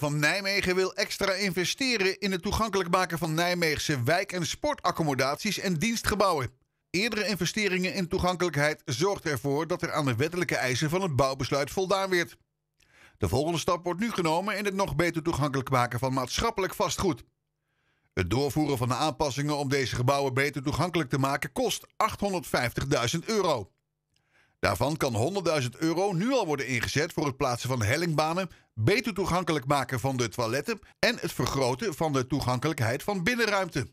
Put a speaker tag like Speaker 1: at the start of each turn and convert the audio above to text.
Speaker 1: van Nijmegen wil extra investeren in het toegankelijk maken van Nijmeegse wijk- en sportaccommodaties en dienstgebouwen. Eerdere investeringen in toegankelijkheid zorgden ervoor dat er aan de wettelijke eisen van het bouwbesluit voldaan werd. De volgende stap wordt nu genomen in het nog beter toegankelijk maken van maatschappelijk vastgoed. Het doorvoeren van de aanpassingen om deze gebouwen beter toegankelijk te maken kost 850.000 euro. Daarvan kan 100.000 euro nu al worden ingezet voor het plaatsen van hellingbanen, beter toegankelijk maken van de toiletten en het vergroten van de toegankelijkheid van binnenruimte.